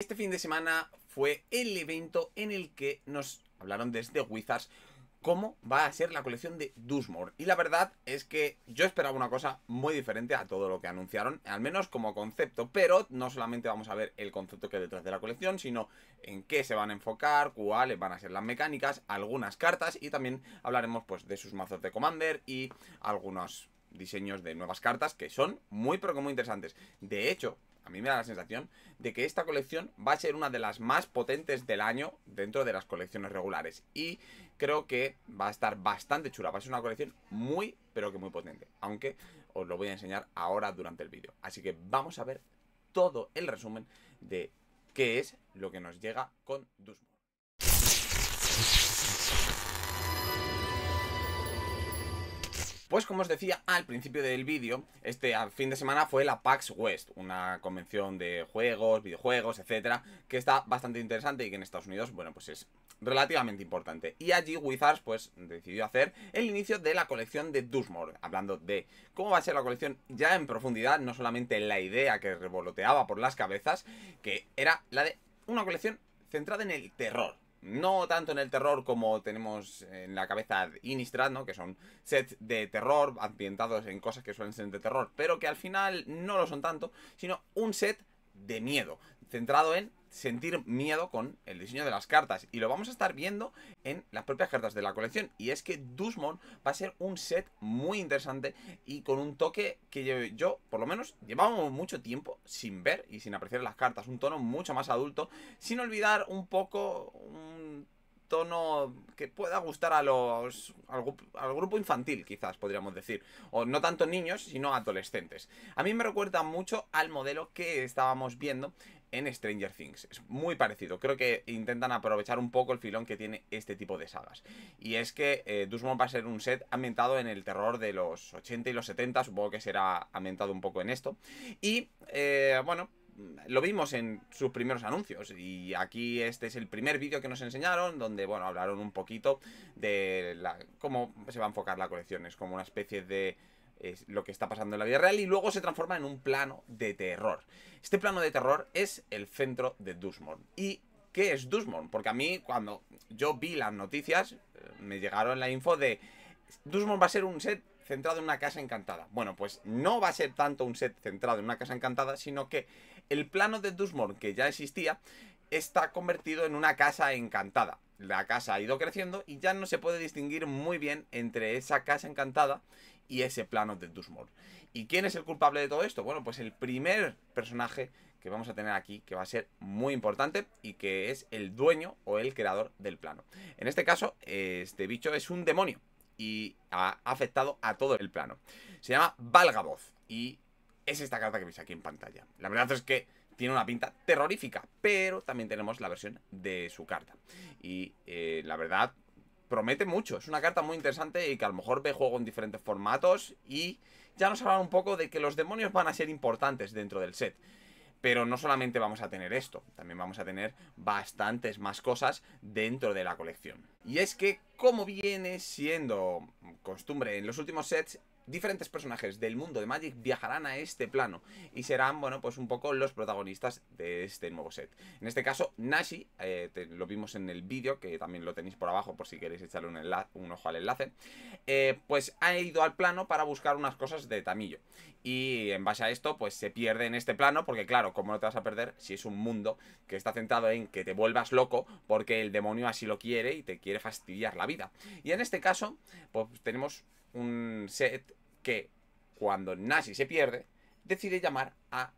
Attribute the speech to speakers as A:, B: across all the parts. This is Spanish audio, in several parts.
A: Este fin de semana fue el evento en el que nos hablaron desde Wizards cómo va a ser la colección de Dusmore. Y la verdad es que yo esperaba una cosa muy diferente a todo lo que anunciaron, al menos como concepto, pero no solamente vamos a ver el concepto que hay detrás de la colección, sino en qué se van a enfocar, cuáles van a ser las mecánicas, algunas cartas y también hablaremos pues de sus mazos de Commander y algunos diseños de nuevas cartas que son muy pero que muy interesantes. De hecho, a mí me da la sensación de que esta colección va a ser una de las más potentes del año dentro de las colecciones regulares. Y creo que va a estar bastante chula. Va a ser una colección muy, pero que muy potente. Aunque os lo voy a enseñar ahora durante el vídeo. Así que vamos a ver todo el resumen de qué es lo que nos llega con Dusmo. Pues como os decía al principio del vídeo, este fin de semana fue la PAX West, una convención de juegos, videojuegos, etcétera, que está bastante interesante y que en Estados Unidos, bueno, pues es relativamente importante. Y allí Wizards, pues, decidió hacer el inicio de la colección de Dusmore, hablando de cómo va a ser la colección ya en profundidad, no solamente la idea que revoloteaba por las cabezas, que era la de una colección centrada en el terror, no tanto en el terror como tenemos en la cabeza Innistrad, ¿no? Que son sets de terror ambientados en cosas que suelen ser de terror, pero que al final no lo son tanto, sino un set de miedo, centrado en sentir miedo con el diseño de las cartas y lo vamos a estar viendo en las propias cartas de la colección y es que Dusmon va a ser un set muy interesante y con un toque que yo por lo menos llevamos mucho tiempo sin ver y sin apreciar las cartas, un tono mucho más adulto sin olvidar un poco tono que pueda gustar a los al, grupo infantil, quizás podríamos decir, o no tanto niños, sino adolescentes. A mí me recuerda mucho al modelo que estábamos viendo en Stranger Things. Es muy parecido. Creo que intentan aprovechar un poco el filón que tiene este tipo de sagas. Y es que eh, Dusmon va a ser un set ambientado en el terror de los 80 y los 70, supongo que será ambientado un poco en esto. Y eh, bueno, lo vimos en sus primeros anuncios y aquí este es el primer vídeo que nos enseñaron donde bueno hablaron un poquito de cómo se va a enfocar la colección es como una especie de lo que está pasando en la vida real y luego se transforma en un plano de terror este plano de terror es el centro de Dusmorn y ¿Qué es Dusmorn? Porque a mí, cuando yo vi las noticias, eh, me llegaron la info de Dusmon va a ser un set centrado en una casa encantada. Bueno, pues no va a ser tanto un set centrado en una casa encantada, sino que el plano de Dusmorn que ya existía está convertido en una casa encantada. La casa ha ido creciendo y ya no se puede distinguir muy bien entre esa casa encantada y ese plano de Dusmorn. ¿Y quién es el culpable de todo esto? Bueno, pues el primer personaje que vamos a tener aquí, que va a ser muy importante y que es el dueño o el creador del plano. En este caso, este bicho es un demonio y ha afectado a todo el plano. Se llama Valgavoz y es esta carta que veis aquí en pantalla. La verdad es que tiene una pinta terrorífica, pero también tenemos la versión de su carta. Y eh, la verdad, promete mucho. Es una carta muy interesante y que a lo mejor ve juego en diferentes formatos y ya nos hablaba un poco de que los demonios van a ser importantes dentro del set. Pero no solamente vamos a tener esto, también vamos a tener bastantes más cosas dentro de la colección. Y es que, como viene siendo costumbre en los últimos sets, diferentes personajes del mundo de Magic viajarán a este plano y serán, bueno, pues un poco los protagonistas de este nuevo set. En este caso, Nashi, eh, lo vimos en el vídeo, que también lo tenéis por abajo por si queréis echarle un, ojo al enlace, eh, pues ha ido al plano para buscar unas cosas de Tamillo. Y en base a esto, pues se pierde en este plano, porque claro, ¿cómo no te vas a perder si es un mundo que está centrado en que te vuelvas loco porque el demonio así lo quiere y te quiere fastidiar la vida? Y en este caso, pues tenemos un set que cuando Nasi se pierde, decide llamar a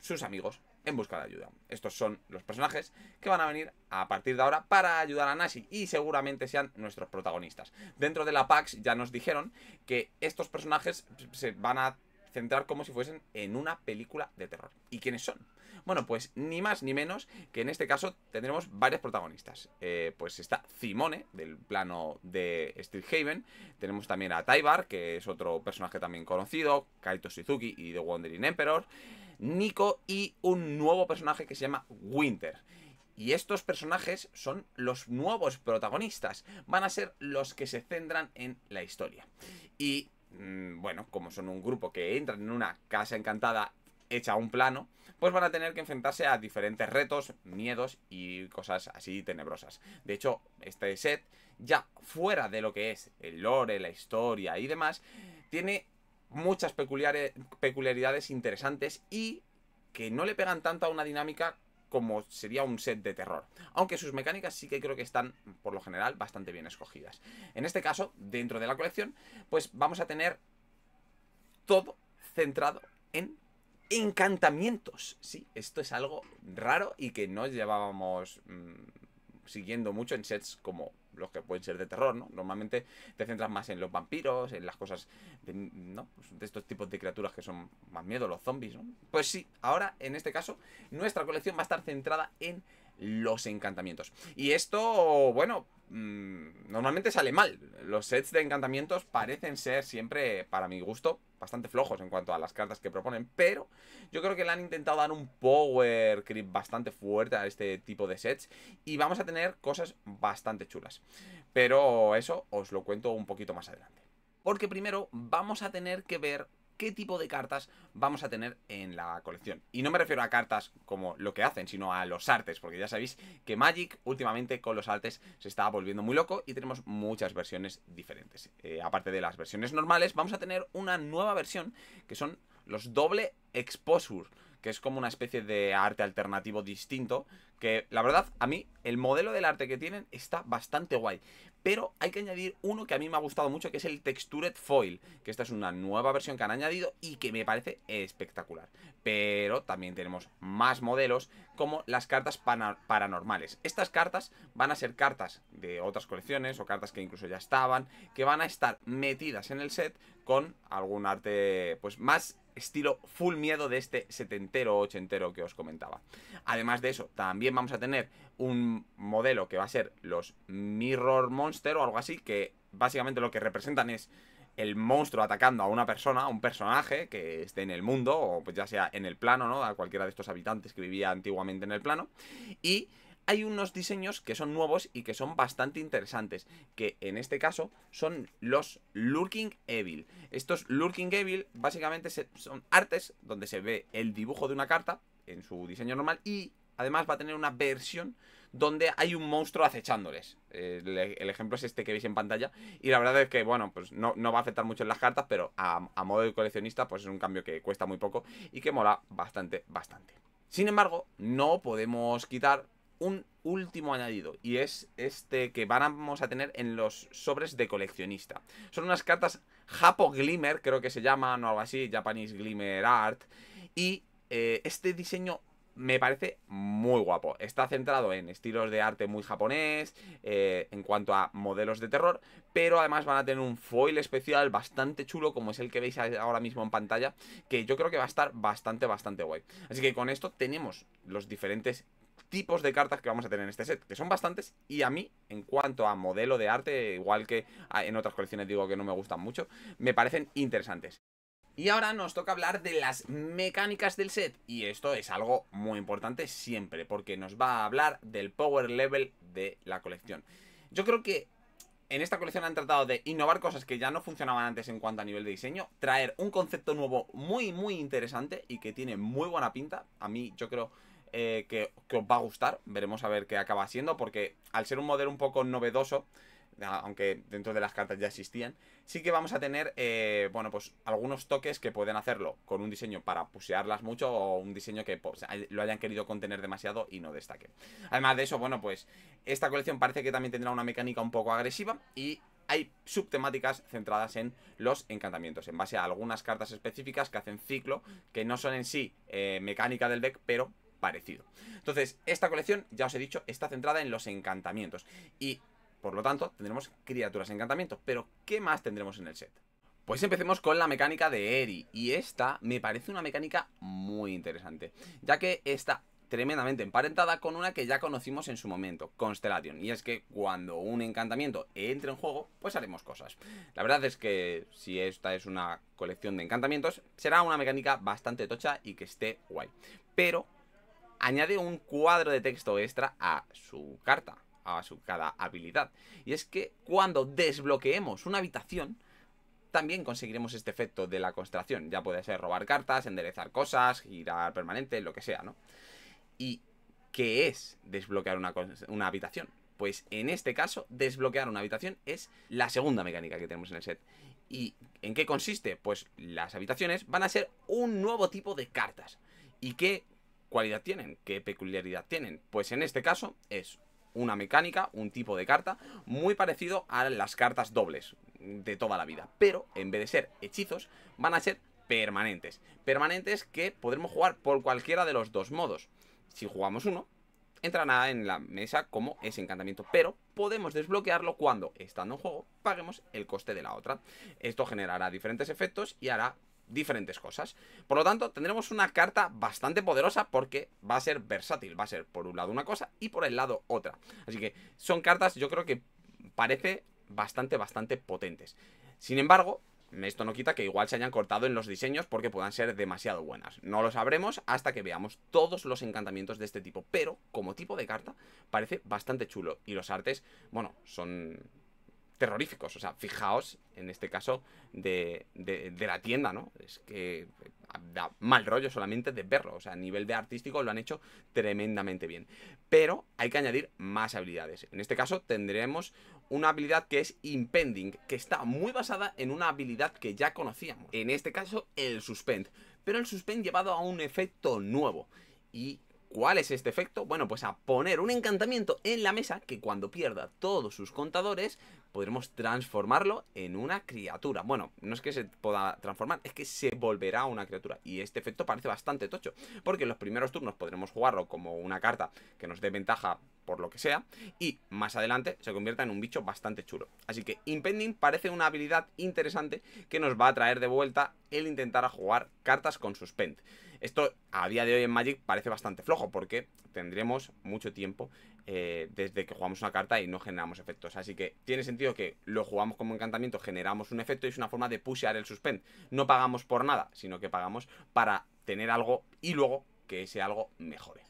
A: sus amigos en busca de ayuda. Estos son los personajes que van a venir a partir de ahora para ayudar a Nasi y seguramente sean nuestros protagonistas. Dentro de la PAX ya nos dijeron que estos personajes se van a centrar como si fuesen en una película de terror. ¿Y quiénes son? Bueno, pues ni más ni menos que en este caso tendremos varias protagonistas. Eh, pues está Simone, del plano de Street Haven. Tenemos también a Taibar, que es otro personaje también conocido. Kaito Suzuki y The Wandering Emperor. Nico y un nuevo personaje que se llama Winter. Y estos personajes son los nuevos protagonistas. Van a ser los que se centran en la historia. Y mm, bueno, como son un grupo que entran en una casa encantada hecha un plano, pues van a tener que enfrentarse a diferentes retos, miedos y cosas así tenebrosas. De hecho, este set, ya fuera de lo que es el lore, la historia y demás, tiene muchas peculiaridades interesantes y que no le pegan tanto a una dinámica como sería un set de terror. Aunque sus mecánicas sí que creo que están, por lo general, bastante bien escogidas. En este caso, dentro de la colección, pues vamos a tener todo centrado en encantamientos. Sí, esto es algo raro y que no llevábamos mm, siguiendo mucho en sets como los que pueden ser de terror, ¿no? Normalmente te centras más en los vampiros, en las cosas, de, ¿no? Pues de estos tipos de criaturas que son más miedo, los zombies, ¿no? Pues sí, ahora, en este caso, nuestra colección va a estar centrada en los encantamientos. Y esto, bueno, mm, normalmente sale mal. Los sets de encantamientos parecen ser siempre, para mi gusto, bastante flojos en cuanto a las cartas que proponen, pero yo creo que le han intentado dar un power creep bastante fuerte a este tipo de sets y vamos a tener cosas bastante chulas. Pero eso os lo cuento un poquito más adelante. Porque primero vamos a tener que ver qué tipo de cartas vamos a tener en la colección. Y no me refiero a cartas como lo que hacen, sino a los artes, porque ya sabéis que Magic últimamente con los artes se está volviendo muy loco y tenemos muchas versiones diferentes. Eh, aparte de las versiones normales, vamos a tener una nueva versión que son los doble exposure que es como una especie de arte alternativo distinto, que la verdad a mí el modelo del arte que tienen está bastante guay. Pero hay que añadir uno que a mí me ha gustado mucho, que es el Textured Foil, que esta es una nueva versión que han añadido y que me parece espectacular. Pero también tenemos más modelos como las cartas paranormales. Estas cartas van a ser cartas de otras colecciones o cartas que incluso ya estaban, que van a estar metidas en el set con algún arte pues más estilo full miedo de este setentero o ochentero que os comentaba. Además de eso, también vamos a tener un modelo que va a ser los Mirror Monster o algo así, que básicamente lo que representan es el monstruo atacando a una persona, a un personaje que esté en el mundo, o pues ya sea en el plano, ¿no? A cualquiera de estos habitantes que vivía antiguamente en el plano. Y hay unos diseños que son nuevos y que son bastante interesantes, que en este caso son los Lurking Evil. Estos Lurking Evil básicamente son artes donde se ve el dibujo de una carta en su diseño normal y además va a tener una versión donde hay un monstruo acechándoles. El, ejemplo es este que veis en pantalla. Y la verdad es que, bueno, pues no, no va a afectar mucho en las cartas, pero a, a modo de coleccionista, pues es un cambio que cuesta muy poco y que mola bastante, bastante. Sin embargo, no podemos quitar un último añadido y es este que vamos a tener en los sobres de coleccionista. Son unas cartas Japo Glimmer, creo que se llaman o algo así, Japanese Glimmer Art. Y eh, este diseño me parece muy guapo. Está centrado en estilos de arte muy japonés, eh, en cuanto a modelos de terror, pero además van a tener un foil especial bastante chulo, como es el que veis ahora mismo en pantalla, que yo creo que va a estar bastante, bastante guay. Así que con esto tenemos los diferentes tipos de cartas que vamos a tener en este set, que son bastantes, y a mí, en cuanto a modelo de arte, igual que ah, en otras colecciones digo que no me gustan mucho, me parecen interesantes. Y ahora nos toca hablar de las mecánicas del set, y esto es algo muy importante siempre, porque nos va a hablar del power level de la colección. Yo creo que en esta colección han tratado de innovar cosas que ya no funcionaban antes en cuanto a nivel de diseño, traer un concepto nuevo muy, muy interesante y que tiene muy buena pinta. A mí, yo creo eh, que, os va a gustar. Veremos a ver qué acaba siendo, porque al ser un modelo un poco novedoso, aunque dentro de las cartas ya existían, sí que vamos a tener, eh, bueno, pues algunos toques que pueden hacerlo con un diseño para pusearlas mucho o un diseño que pues, lo hayan querido contener demasiado y no destaque. Además de eso, bueno, pues esta colección parece que también tendrá una mecánica un poco agresiva y hay subtemáticas centradas en los encantamientos, en base a algunas cartas específicas que hacen ciclo, que no son en sí eh, mecánica del deck, pero parecido. Entonces, esta colección, ya os he dicho, está centrada en los encantamientos. Y, por lo tanto, tendremos criaturas encantamientos. Pero, ¿qué más tendremos en el set? Pues empecemos con la mecánica de Eri, y esta me parece una mecánica muy interesante, ya que está tremendamente emparentada con una que ya conocimos en su momento, Constellation, y es que cuando un encantamiento entre en juego, pues haremos cosas. La verdad es que si esta es una colección de encantamientos, será una mecánica bastante tocha y que esté guay, pero añade un cuadro de texto extra a su carta, a su cada habilidad. Y es que cuando desbloqueemos una habitación, también conseguiremos este efecto de la constelación. Ya puede ser robar cartas, enderezar cosas, girar permanente, lo que sea, ¿no? ¿Y qué es desbloquear una, una habitación? Pues en este caso, desbloquear una habitación es la segunda mecánica que tenemos en el set. ¿Y en qué consiste? Pues las habitaciones van a ser un nuevo tipo de cartas. ¿Y qué cualidad tienen, qué peculiaridad tienen. Pues en este caso es una mecánica, un tipo de carta muy parecido a las cartas dobles de toda la vida. Pero en vez de ser hechizos, van a ser permanentes. Permanentes que podremos jugar por cualquiera de los dos modos. Si jugamos uno, entrará en la mesa como ese encantamiento, pero podemos desbloquearlo cuando, estando en juego, paguemos el coste de la otra. Esto generará diferentes efectos y hará diferentes cosas. Por lo tanto, tendremos una carta bastante poderosa porque va a ser versátil. Va a ser por un lado una cosa y por el lado otra. Así que son cartas, yo creo que parece bastante, bastante potentes. Sin embargo, esto no quita que igual se hayan cortado en los diseños porque puedan ser demasiado buenas. No lo sabremos hasta que veamos todos los encantamientos de este tipo. Pero, como tipo de carta, parece bastante chulo. Y los artes, bueno, son terroríficos. O sea, fijaos en este caso de, la tienda, ¿no? Es que da mal rollo solamente de verlo. O sea, a nivel de artístico lo han hecho tremendamente bien. Pero hay que añadir más habilidades. En este caso tendremos una habilidad que es Impending, que está muy basada en una habilidad que ya conocíamos. En este caso, el Suspend. Pero el Suspend llevado a un efecto nuevo. ¿Y cuál es este efecto? Bueno, pues a poner un encantamiento en la mesa que cuando pierda todos sus contadores podremos transformarlo en una criatura. Bueno, no es que se pueda transformar, es que se volverá una criatura. Y este efecto parece bastante tocho, porque en los primeros turnos podremos jugarlo como una carta que nos dé ventaja por lo que sea, y más adelante se convierta en un bicho bastante chulo. Así que Impending parece una habilidad interesante que nos va a traer de vuelta el intentar jugar cartas con Suspend. Esto a día de hoy en Magic parece bastante flojo porque tendremos mucho tiempo eh, desde que jugamos una carta y no generamos efectos. Así que tiene sentido que lo jugamos como encantamiento, generamos un efecto y es una forma de pushear el suspend. No pagamos por nada, sino que pagamos para tener algo y luego que ese algo mejore.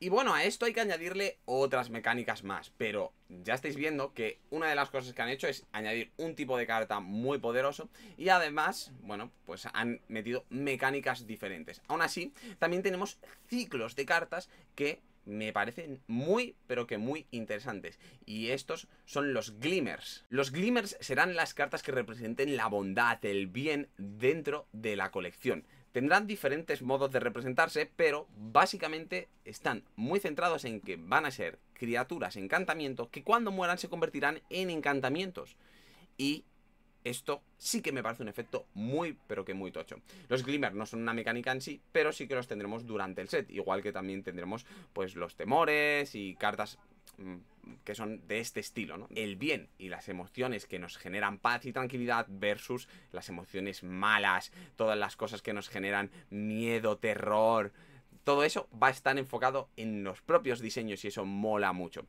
A: Y bueno, a esto hay que añadirle otras mecánicas más, pero ya estáis viendo que una de las cosas que han hecho es añadir un tipo de carta muy poderoso y además, bueno, pues han metido mecánicas diferentes. Aún así, también tenemos ciclos de cartas que me parecen muy, pero que muy interesantes. Y estos son los glimmers. Los glimmers serán las cartas que representen la bondad, el bien dentro de la colección. Tendrán diferentes modos de representarse, pero básicamente están muy centrados en que van a ser criaturas encantamiento que cuando mueran se convertirán en encantamientos. Y esto sí que me parece un efecto muy, pero que muy tocho. Los glimmer no son una mecánica en sí, pero sí que los tendremos durante el set. Igual que también tendremos, pues, los temores y cartas mm, que son de este estilo, El bien y las emociones que nos generan paz y tranquilidad versus las emociones malas, todas las cosas que nos generan miedo, terror. Todo eso va a estar enfocado en los propios diseños y eso mola mucho.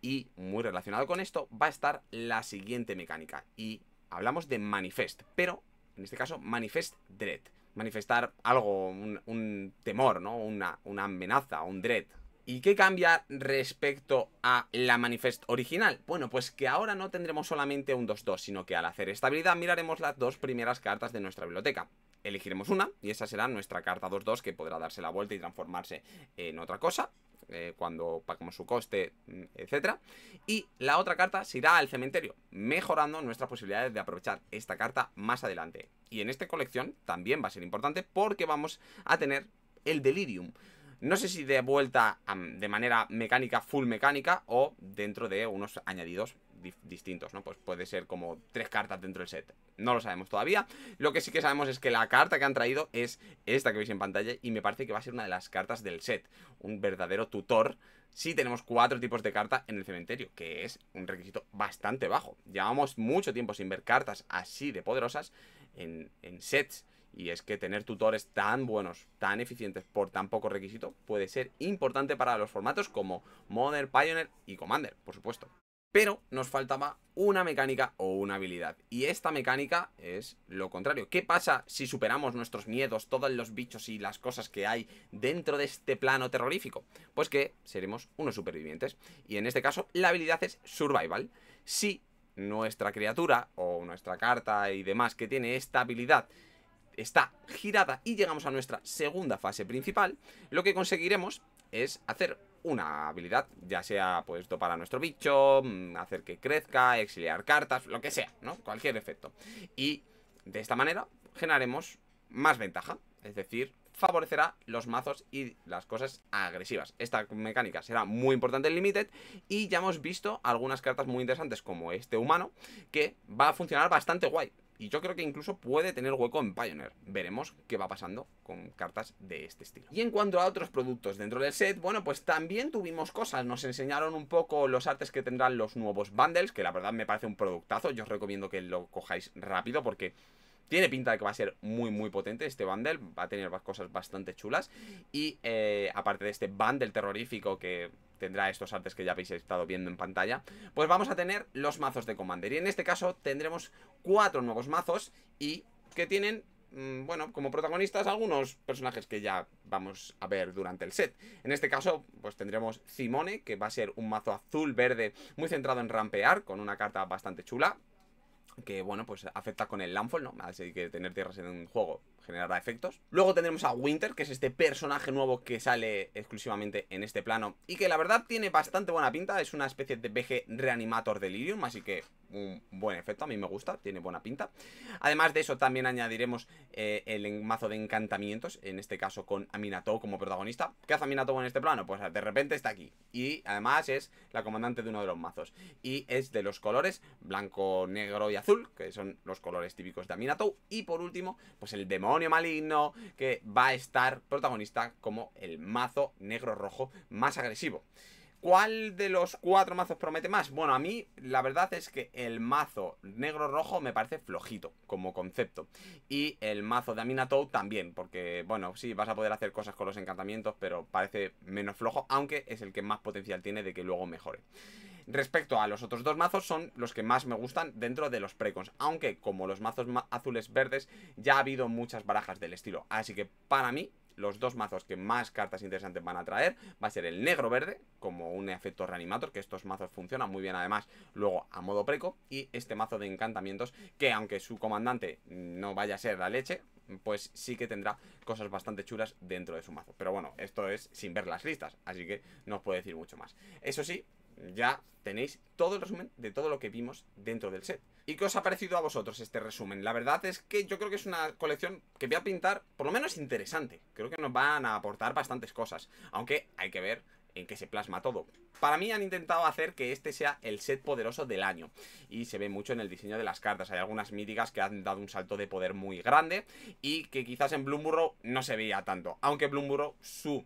A: Y muy relacionado con esto va a estar la siguiente mecánica. Y hablamos de manifest, pero en este caso manifest dread. Manifestar algo, un, temor, ¿no? Una, una amenaza, un dread, ¿Y qué cambia respecto a la manifest original? Bueno, pues que ahora no tendremos solamente un 2-2, sino que al hacer estabilidad miraremos las dos primeras cartas de nuestra biblioteca. Elegiremos una y esa será nuestra carta 2-2 que podrá darse la vuelta y transformarse en otra cosa. Eh, cuando pagamos su coste, mm, etc. Y la otra carta se irá al cementerio, mejorando nuestras posibilidades de aprovechar esta carta más adelante. Y en esta colección también va a ser importante porque vamos a tener el delirium. No sé si de vuelta de manera mecánica, full mecánica, o dentro de unos añadidos distintos, ¿no? Pues puede ser como tres cartas dentro del set. No lo sabemos todavía. Lo que sí que sabemos es que la carta que han traído es esta que veis en pantalla y me parece que va a ser una de las cartas del set. Un verdadero tutor si tenemos cuatro tipos de carta en el cementerio, que es un requisito bastante bajo. Llevamos mucho tiempo sin ver cartas así de poderosas en, en sets. Y es que tener tutores tan buenos, tan eficientes por tan poco requisito puede ser importante para los formatos como Modern, Pioneer y Commander, por supuesto. Pero nos faltaba una mecánica o una habilidad. Y esta mecánica es lo contrario. ¿Qué pasa si superamos nuestros miedos, todos los bichos y las cosas que hay dentro de este plano terrorífico? Pues que seremos unos supervivientes. Y en este caso, la habilidad es Survival. Si nuestra criatura o nuestra carta y demás que tiene esta habilidad está girada y llegamos a nuestra segunda fase principal, lo que conseguiremos es hacer una habilidad, ya sea pues para nuestro bicho, mm, hacer que crezca, exiliar cartas, lo que sea, ¿no? Cualquier efecto. Y de esta manera generaremos más ventaja, es decir, favorecerá los mazos y las cosas agresivas. Esta mecánica será muy importante en Limited y ya hemos visto algunas cartas muy interesantes como este humano que va a funcionar bastante guay. Y yo creo que incluso puede tener hueco en Pioneer. Veremos qué va pasando con cartas de este estilo. Y en cuanto a otros productos dentro del set, bueno, pues también tuvimos cosas. Nos enseñaron un poco los artes que tendrán los nuevos bundles, que la verdad me parece un productazo. Yo os recomiendo que lo cojáis rápido porque... Tiene pinta de que va a ser muy, muy potente este bundle. Va a tener cosas bastante chulas. Y eh, aparte de este bundle terrorífico que tendrá estos artes que ya habéis estado viendo en pantalla, pues vamos a tener los mazos de Commander. Y en este caso tendremos cuatro nuevos mazos y que tienen mm, bueno, como protagonistas algunos personajes que ya vamos a ver durante el set. En este caso, pues tendremos Simone, que va a ser un mazo azul-verde muy centrado en rampear, con una carta bastante chula. Que bueno, pues afecta con el landfall, ¿no? Así que tener tierras en un juego generará efectos. Luego tendremos a Winter, que es este personaje nuevo que sale exclusivamente en este plano y que la verdad tiene bastante buena pinta. Es una especie de BG Reanimator Delirium, así que un buen efecto, a mí me gusta, tiene buena pinta. Además de eso también añadiremos eh, el mazo de encantamientos, en este caso con Aminato como protagonista. ¿Qué hace Aminato en este plano? Pues de repente está aquí y además es la comandante de uno de los mazos y es de los colores blanco, negro y azul, que son los colores típicos de Aminato. Y por último, pues el demonio maligno, que va a estar protagonista como el mazo negro-rojo más agresivo. ¿Cuál de los cuatro mazos promete más? Bueno, a mí la verdad es que el mazo negro-rojo me parece flojito como concepto. Y el mazo de Aminatou también, porque bueno, sí, vas a poder hacer cosas con los encantamientos, pero parece menos flojo, aunque es el que más potencial tiene de que luego mejore respecto a los otros dos mazos son los que más me gustan dentro de los precons, aunque como los mazos azules verdes ya ha habido muchas barajas del estilo, así que para mí los dos mazos que más cartas interesantes van a traer va a ser el negro verde, como un efecto reanimator, que estos mazos funcionan muy bien además, luego a modo preco, y este mazo de encantamientos, que aunque su comandante no vaya a ser la leche, pues sí que tendrá cosas bastante chulas dentro de su mazo. Pero bueno, esto es sin ver las listas, así que no os puedo decir mucho más. Eso sí, ya tenéis todo el resumen de todo lo que vimos dentro del set. ¿Y qué os ha parecido a vosotros este resumen? La verdad es que yo creo que es una colección que voy a pintar, por lo menos interesante. Creo que nos van a aportar bastantes cosas, aunque hay que ver en qué se plasma todo. Para mí han intentado hacer que este sea el set poderoso del año y se ve mucho en el diseño de las cartas. Hay algunas míticas que han dado un salto de poder muy grande y que quizás en Bloomborough no se veía tanto, aunque Bloomborough su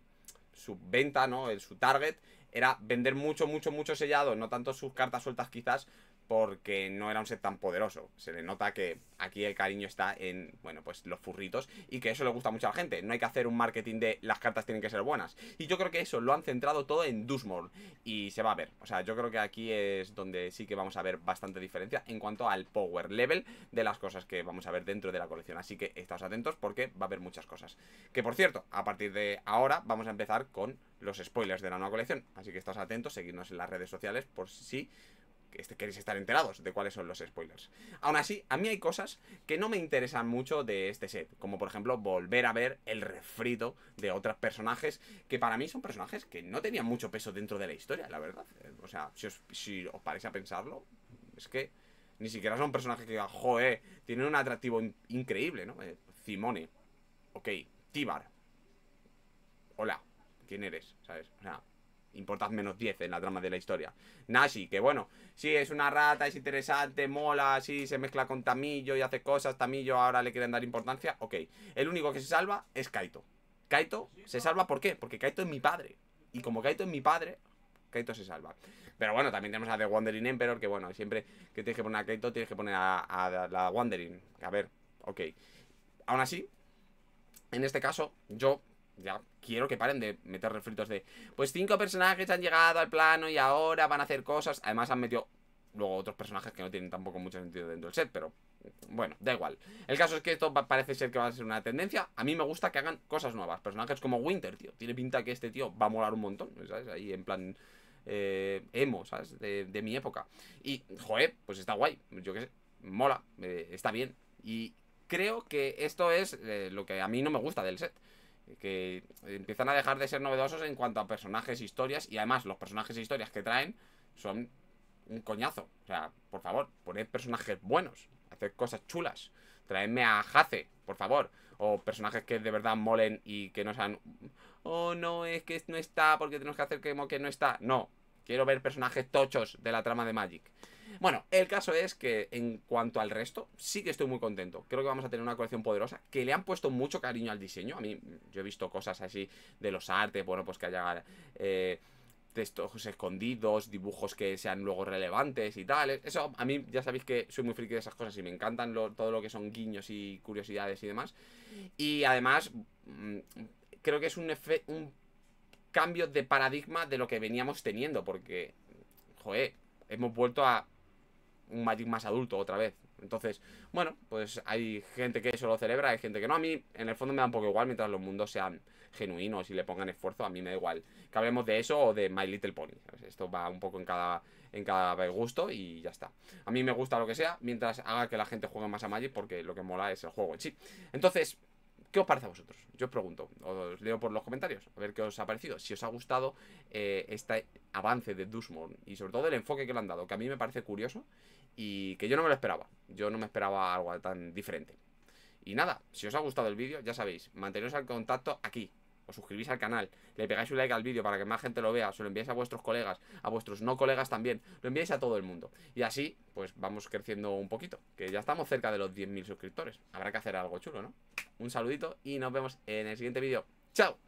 A: su venta, ¿no? El, su target era vender mucho, mucho, mucho sellado, no tanto sus cartas sueltas quizás, porque no era un set tan poderoso. Se le nota que aquí el cariño está en, bueno, pues los furritos y que eso le gusta mucho a la gente. No hay que hacer un marketing de las cartas tienen que ser buenas. Y yo creo que eso lo han centrado todo en Dusmore y se va a ver. O sea, yo creo que aquí es donde sí que vamos a ver bastante diferencia en cuanto al power level de las cosas que vamos a ver dentro de la colección. Así que estáos atentos porque va a haber muchas cosas. Que por cierto, a partir de ahora vamos a empezar con los spoilers de la nueva colección. Así que estáos atentos, seguidnos en las redes sociales por si queréis estar enterados de cuáles son los spoilers. Aún así, a mí hay cosas que no me interesan mucho de este set, como por ejemplo volver a ver el refrito de otros personajes, que para mí son personajes que no tenían mucho peso dentro de la historia, la verdad. Eh, o sea, si os, parece a pensarlo, es que ni siquiera son personajes que, joe, tienen un atractivo increíble, ¿no? Simone, eh, ok, Tíbar, hola, ¿quién eres? ¿Sabes? O sea, Importad menos 10 en la trama de la historia. Nashi, que bueno, sí, es una rata, es interesante, mola, sí, se mezcla con Tamillo y hace cosas. Tamillo ahora le quieren dar importancia. Ok, el único que se salva es Kaito. Kaito se salva, ¿por qué? Porque Kaito es mi padre. Y como Kaito es mi padre, Kaito se salva. Pero bueno, también tenemos a The Wandering Emperor, que bueno, siempre que tienes que poner a Kaito, tienes que poner a, la Wandering. A ver, ok. Aún así, en este caso, yo ya quiero que paren de meter refritos de... Pues cinco personajes han llegado al plano y ahora van a hacer cosas. Además han metido luego otros personajes que no tienen tampoco mucho sentido dentro del set, pero bueno, da igual. El caso es que esto parece ser que va a ser una tendencia. A mí me gusta que hagan cosas nuevas. Personajes como Winter, tío. Tiene pinta que este tío va a molar un montón, ¿sabes? Ahí en plan... Eh, emo, ¿sabes? De, mi época. Y, joder, pues está guay. Yo qué sé. Mola. Eh, está bien. Y creo que esto es eh, lo que a mí no me gusta del set que empiezan a dejar de ser novedosos en cuanto a personajes, e historias y además los personajes e historias que traen son un coñazo. O sea, por favor, poned personajes buenos, haced cosas chulas. Traedme a Hace, por favor. O personajes que de verdad molen y que no sean... Oh, no, es que no está porque tenemos que hacer que no está. No, quiero ver personajes tochos de la trama de Magic. Bueno, el caso es que en cuanto al resto, sí que estoy muy contento. Creo que vamos a tener una colección poderosa, que le han puesto mucho cariño al diseño. A mí, yo he visto cosas así de los artes, bueno, pues que haya... Eh, textos escondidos, dibujos que sean luego relevantes y tal. Eso, a mí ya sabéis que soy muy friki de esas cosas y me encantan todo lo que son guiños y curiosidades y demás. Y además, mm, creo que es un, un cambio de paradigma de lo que veníamos teniendo, porque, joder, hemos vuelto a un Magic más adulto otra vez. Entonces, bueno, pues hay gente que eso lo celebra, hay gente que no. A mí, en el fondo, me da un poco igual mientras los mundos sean genuinos y le pongan esfuerzo. A mí me da igual que hablemos de eso o de My Little Pony. Esto va un poco en cada, en cada gusto y ya está. A mí me gusta lo que sea mientras haga que la gente juegue más a Magic porque lo que mola es el juego en sí. Entonces, ¿Qué os parece a vosotros? Yo os pregunto, os leo por los comentarios, a ver qué os ha parecido, si os ha gustado eh, este avance de Dusmon y sobre todo el enfoque que le han dado, que a mí me parece curioso y que yo no me lo esperaba. Yo no me esperaba algo tan diferente. Y nada, si os ha gustado el vídeo, ya sabéis, manteneros al contacto aquí, os suscribís al canal, le pegáis un like al vídeo para que más gente lo vea, se lo enviáis a vuestros colegas, a vuestros no colegas también, lo enviáis a todo el mundo. Y así, pues vamos creciendo un poquito, que ya estamos cerca de los 10.000 suscriptores. Habrá que hacer algo chulo, ¿no? Un saludito y nos vemos en el siguiente vídeo. ¡Chao!